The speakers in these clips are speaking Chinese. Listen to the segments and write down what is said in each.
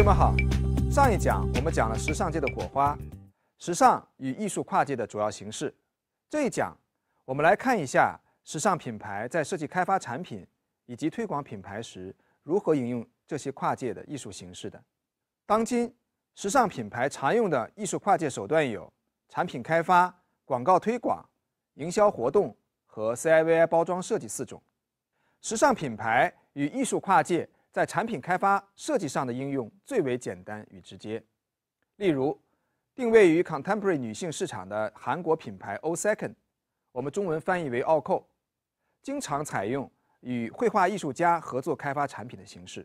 同学们好，上一讲我们讲了时尚界的火花，时尚与艺术跨界的主要形式。这一讲，我们来看一下时尚品牌在设计开发产品以及推广品牌时如何引用这些跨界的艺术形式的。当今时尚品牌常用的艺术跨界手段有产品开发、广告推广、营销活动和 C I V I 包装设计四种。时尚品牌与艺术跨界。在产品开发设计上的应用最为简单与直接，例如，定位于 contemporary 女性市场的韩国品牌 Osecon，我们中文翻译为奥寇，经常采用与绘画艺术家合作开发产品的形式。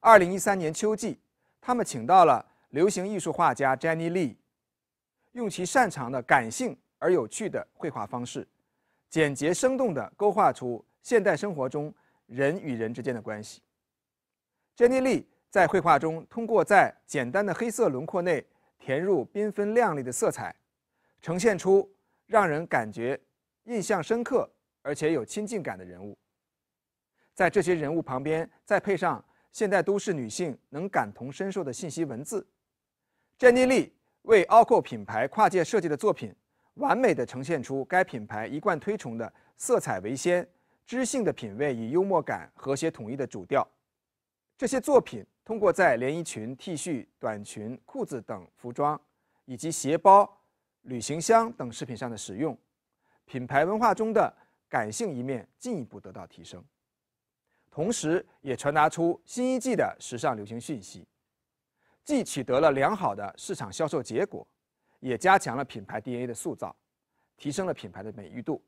二零一三年秋季，他们请到了流行艺术画家 Jenny Lee，用其擅长的感性而有趣的绘画方式，简洁生动地勾画出现代生活中。人与人之间的关系。詹妮丽在绘画中通过在简单的黑色轮廓内填入缤纷亮丽的色彩，呈现出让人感觉印象深刻而且有亲近感的人物。在这些人物旁边再配上现代都市女性能感同身受的信息文字，詹妮丽为 OCO 品牌跨界设计的作品，完美的呈现出该品牌一贯推崇的色彩为先。知性的品味与幽默感和谐统一的主调，这些作品通过在连衣裙、T 恤、短裙、裤子等服装，以及鞋包、旅行箱等饰品上的使用，品牌文化中的感性一面进一步得到提升，同时也传达出新一季的时尚流行讯息，既取得了良好的市场销售结果，也加强了品牌 DNA 的塑造，提升了品牌的美誉度。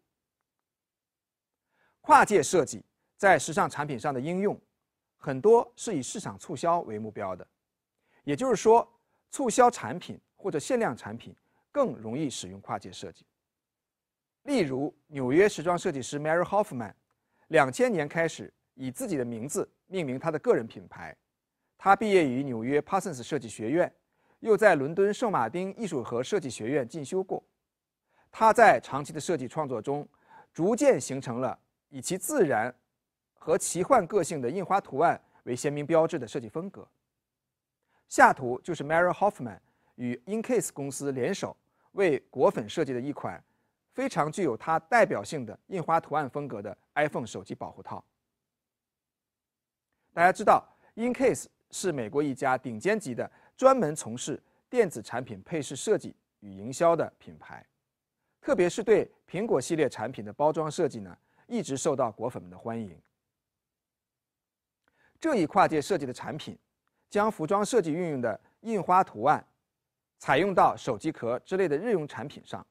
跨界设计在时尚产品上的应用，很多是以市场促销为目标的，也就是说，促销产品或者限量产品更容易使用跨界设计。例如，纽约时装设计师 Mary Hoffman，两千年开始以自己的名字命名他的个人品牌。他毕业于纽约 Parsons 设计学院，又在伦敦圣马丁艺术和设计学院进修过。他在长期的设计创作中，逐渐形成了。以其自然和奇幻个性的印花图案为鲜明标志的设计风格。下图就是 Mary Hoffman 与 Incase 公司联手为果粉设计的一款非常具有它代表性的印花图案风格的 iPhone 手机保护套。大家知道，Incase 是美国一家顶尖级的专门从事电子产品配饰设计与营销的品牌，特别是对苹果系列产品的包装设计呢。一直受到果粉们的欢迎。这一跨界设计的产品，将服装设计运用的印花图案，采用到手机壳之类的日用产品上，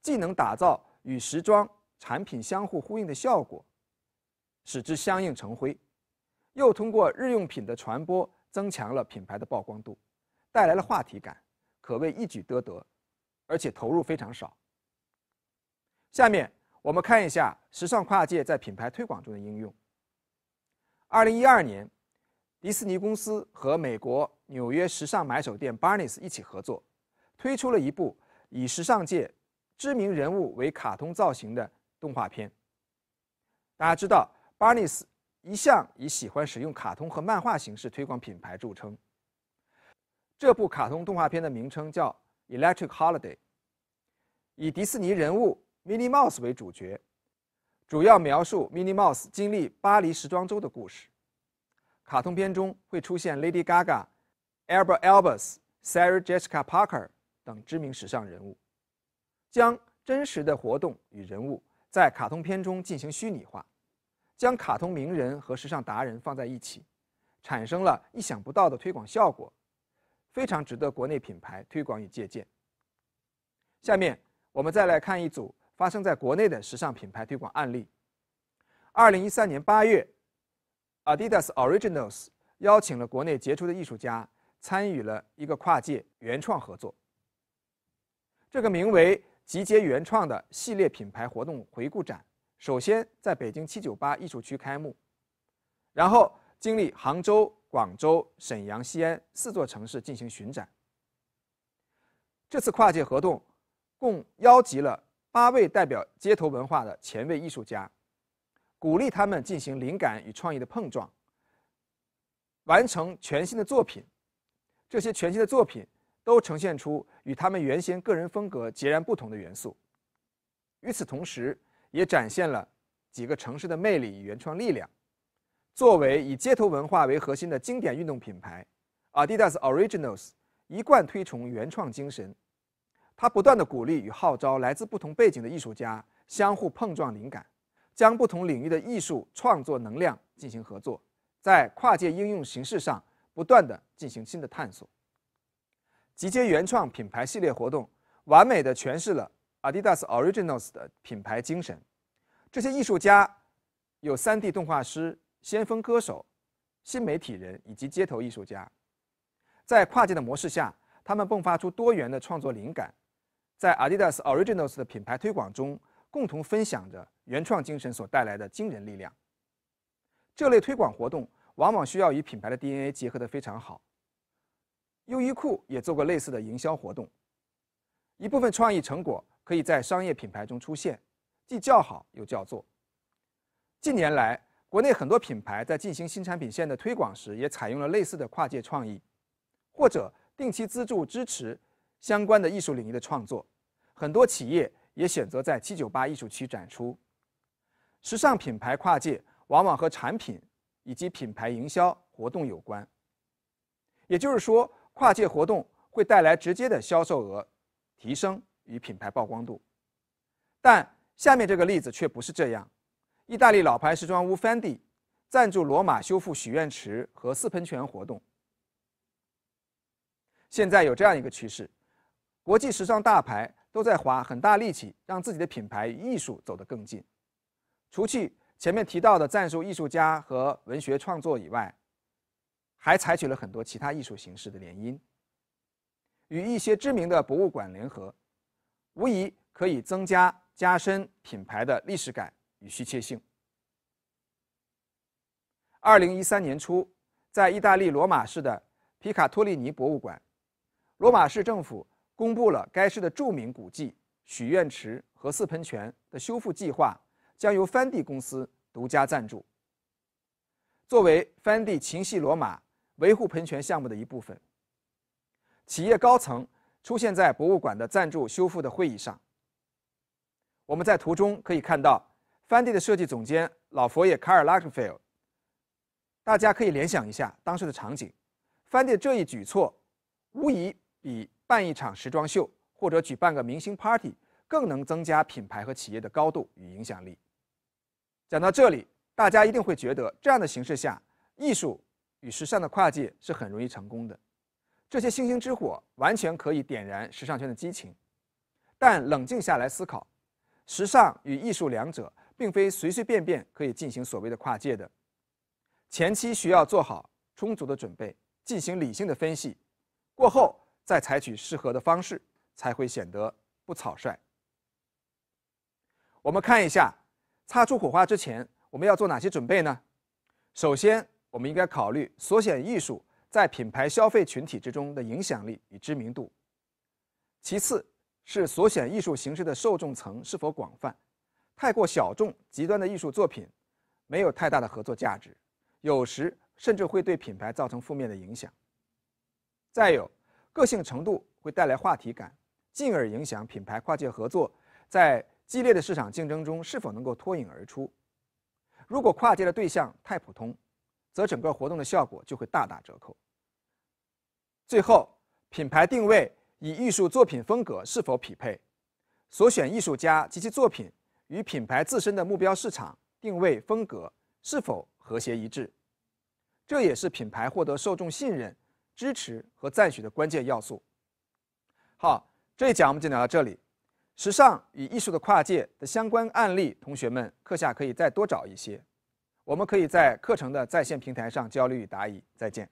既能打造与时装产品相互呼应的效果，使之相映成辉，又通过日用品的传播增强了品牌的曝光度，带来了话题感，可谓一举多得，而且投入非常少。下面。我们看一下时尚跨界在品牌推广中的应用。二零一二年，迪士尼公司和美国纽约时尚买手店 Barnes 一起合作，推出了一部以时尚界知名人物为卡通造型的动画片。大家知道，Barnes 一向以喜欢使用卡通和漫画形式推广品牌著称。这部卡通动画片的名称叫《Electric Holiday》，以迪士尼人物。Minnie Mouse 为主角，主要描述 Minnie Mouse 经历巴黎时装周的故事。卡通片中会出现 Lady Gaga、a l b e r t Albus、Sarah Jessica Parker 等知名时尚人物，将真实的活动与人物在卡通片中进行虚拟化，将卡通名人和时尚达人放在一起，产生了意想不到的推广效果，非常值得国内品牌推广与借鉴。下面我们再来看一组。发生在国内的时尚品牌推广案例。二零一三年八月，Adidas Originals 邀请了国内杰出的艺术家参与了一个跨界原创合作。这个名为“集结原创”的系列品牌活动回顾展，首先在北京七九八艺术区开幕，然后经历杭州、广州、沈阳、西安四座城市进行巡展。这次跨界活动共邀集了。八位代表街头文化的前卫艺术家，鼓励他们进行灵感与创意的碰撞，完成全新的作品。这些全新的作品都呈现出与他们原先个人风格截然不同的元素，与此同时，也展现了几个城市的魅力与原创力量。作为以街头文化为核心的经典运动品牌，Adidas Originals 一贯推崇原创精神。他不断的鼓励与号召来自不同背景的艺术家相互碰撞灵感，将不同领域的艺术创作能量进行合作，在跨界应用形式上不断的进行新的探索。集结原创品牌系列活动，完美的诠释了 Adidas Originals 的品牌精神。这些艺术家有 3D 动画师、先锋歌手、新媒体人以及街头艺术家，在跨界的模式下，他们迸发出多元的创作灵感。在 Adidas Originals 的品牌推广中，共同分享着原创精神所带来的惊人力量。这类推广活动往往需要与品牌的 DNA 结合得非常好。优衣库也做过类似的营销活动，一部分创意成果可以在商业品牌中出现，既叫好又叫座。近年来，国内很多品牌在进行新产品线的推广时，也采用了类似的跨界创意，或者定期资助支持。相关的艺术领域的创作，很多企业也选择在七九八艺术区展出。时尚品牌跨界往往和产品以及品牌营销活动有关，也就是说，跨界活动会带来直接的销售额提升与品牌曝光度。但下面这个例子却不是这样：意大利老牌时装屋 Fendi 赞助罗马修复许愿池和四喷泉活动。现在有这样一个趋势。国际时尚大牌都在花很大力气，让自己的品牌与艺术走得更近。除去前面提到的赞助艺术家和文学创作以外，还采取了很多其他艺术形式的联姻。与一些知名的博物馆联合，无疑可以增加加深品牌的历史感与稀缺性。二零一三年初，在意大利罗马市的皮卡托利尼博物馆，罗马市政府。公布了该市的著名古迹许愿池和四喷泉的修复计划，将由 Fendi 公司独家赞助。作为 Fendi 情系罗马维护喷泉项目的一部分，企业高层出现在博物馆的赞助修复的会议上。我们在图中可以看到 Fendi 的设计总监老佛爷卡尔拉克菲尔。大家可以联想一下当时的场景，n d i 这一举措，无疑比。办一场时装秀，或者举办个明星 party，更能增加品牌和企业的高度与影响力。讲到这里，大家一定会觉得这样的形式下，艺术与时尚的跨界是很容易成功的。这些星星之火完全可以点燃时尚圈的激情。但冷静下来思考，时尚与艺术两者并非随随便便可以进行所谓的跨界的，前期需要做好充足的准备，进行理性的分析，过后。再采取适合的方式，才会显得不草率。我们看一下擦出火花之前，我们要做哪些准备呢？首先，我们应该考虑所选艺术在品牌消费群体之中的影响力与知名度；其次，是所选艺术形式的受众层是否广泛。太过小众、极端的艺术作品，没有太大的合作价值，有时甚至会对品牌造成负面的影响。再有。个性程度会带来话题感，进而影响品牌跨界合作在激烈的市场竞争中是否能够脱颖而出。如果跨界的对象太普通，则整个活动的效果就会大打折扣。最后，品牌定位与艺术作品风格是否匹配，所选艺术家及其作品与品牌自身的目标市场定位风格是否和谐一致，这也是品牌获得受众信任。支持和赞许的关键要素。好，这一讲我们就讲到这里。时尚与艺术的跨界的相关案例，同学们课下可以再多找一些。我们可以在课程的在线平台上交流与答疑。再见。